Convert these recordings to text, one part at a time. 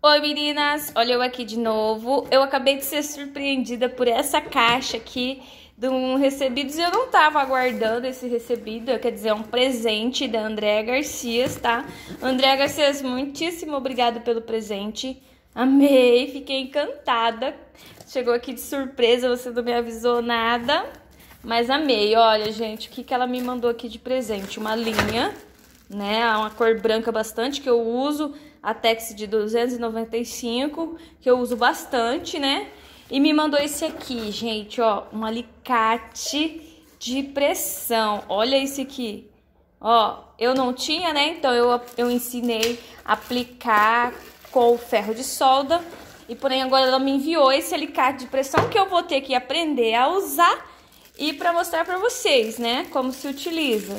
Oi meninas, olha eu aqui de novo. Eu acabei de ser surpreendida por essa caixa aqui de um recebidos. Eu não tava aguardando esse recebido, quer dizer, é um presente da Andréa Garcias, tá? Andréa Garcias, muitíssimo obrigado pelo presente. Amei, fiquei encantada. Chegou aqui de surpresa, você não me avisou nada, mas amei. Olha, gente, o que, que ela me mandou aqui de presente? Uma linha né? É uma cor branca bastante que eu uso, a Tex de 295, que eu uso bastante, né? E me mandou esse aqui, gente, ó, um alicate de pressão. Olha esse aqui. Ó, eu não tinha, né? Então eu, eu ensinei a aplicar com o ferro de solda. E porém agora ela me enviou esse alicate de pressão que eu vou ter que aprender a usar e para mostrar para vocês, né, como se utiliza.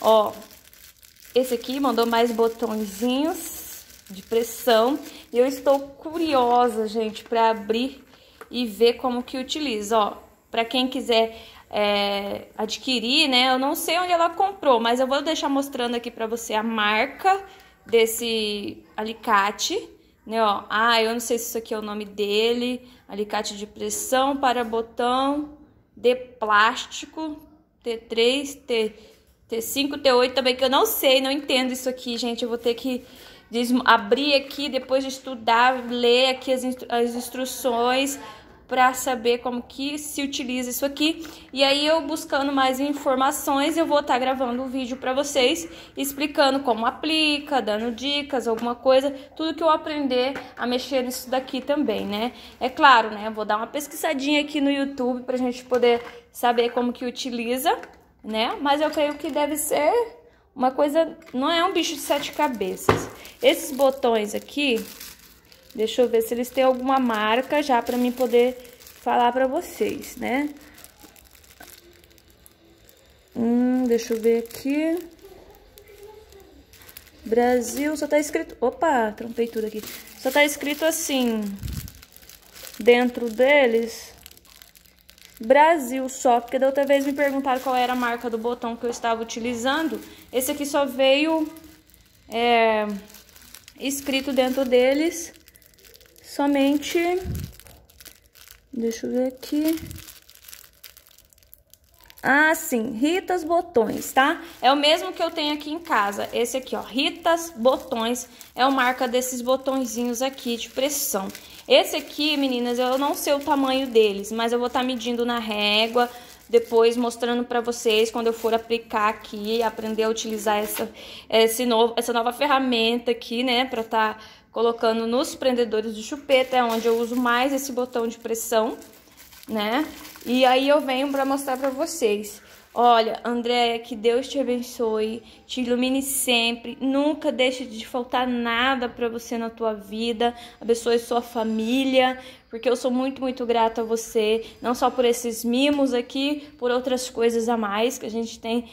Ó, esse aqui mandou mais botõezinhos de pressão. E eu estou curiosa, gente, para abrir e ver como que utiliza, ó. Para quem quiser é, adquirir, né? Eu não sei onde ela comprou, mas eu vou deixar mostrando aqui para você a marca desse alicate, né? Ó, ah, eu não sei se isso aqui é o nome dele. Alicate de pressão para botão de plástico T3, T5, T8 também, que eu não sei, não entendo isso aqui, gente. Eu vou ter que abrir aqui, depois de estudar, ler aqui as, instru as instruções para saber como que se utiliza isso aqui. E aí eu buscando mais informações, eu vou estar tá gravando um vídeo para vocês explicando como aplica, dando dicas, alguma coisa, tudo que eu aprender a mexer nisso daqui também, né? É claro, né? Vou dar uma pesquisadinha aqui no YouTube pra gente poder saber como que utiliza né? Mas eu creio que deve ser uma coisa... Não é um bicho de sete cabeças. Esses botões aqui, deixa eu ver se eles têm alguma marca já para mim poder falar para vocês, né? Hum, deixa eu ver aqui. Brasil, só tá escrito... Opa, trompei tudo aqui. Só tá escrito assim, dentro deles Brasil só, porque da outra vez me perguntaram qual era a marca do botão que eu estava utilizando. Esse aqui só veio é, escrito dentro deles somente... Deixa eu ver aqui... Ah, sim, Ritas Botões, tá? É o mesmo que eu tenho aqui em casa. Esse aqui, ó, Ritas Botões, é o marca desses botõezinhos aqui de pressão. Esse aqui, meninas, eu não sei o tamanho deles, mas eu vou estar tá medindo na régua, depois mostrando para vocês quando eu for aplicar aqui, aprender a utilizar essa, esse novo, essa nova ferramenta aqui, né, para estar tá colocando nos prendedores de chupeta, é onde eu uso mais esse botão de pressão né? E aí eu venho para mostrar para vocês. Olha, Andréia, que Deus te abençoe, te ilumine sempre, nunca deixe de faltar nada para você na tua vida, abençoe sua família, porque eu sou muito, muito grata a você, não só por esses mimos aqui, por outras coisas a mais que a gente tem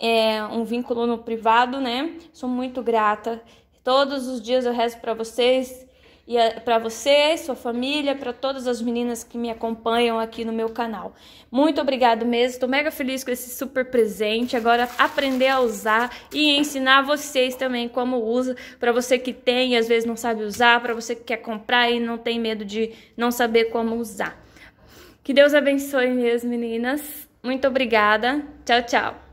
é, um vínculo no privado, né? Sou muito grata. Todos os dias eu rezo para vocês, e é para você, sua família, para todas as meninas que me acompanham aqui no meu canal. Muito obrigado mesmo, estou mega feliz com esse super presente. Agora aprender a usar e ensinar vocês também como usa, para você que tem e às vezes não sabe usar, para você que quer comprar e não tem medo de não saber como usar. Que Deus abençoe minhas meninas. Muito obrigada. Tchau, tchau.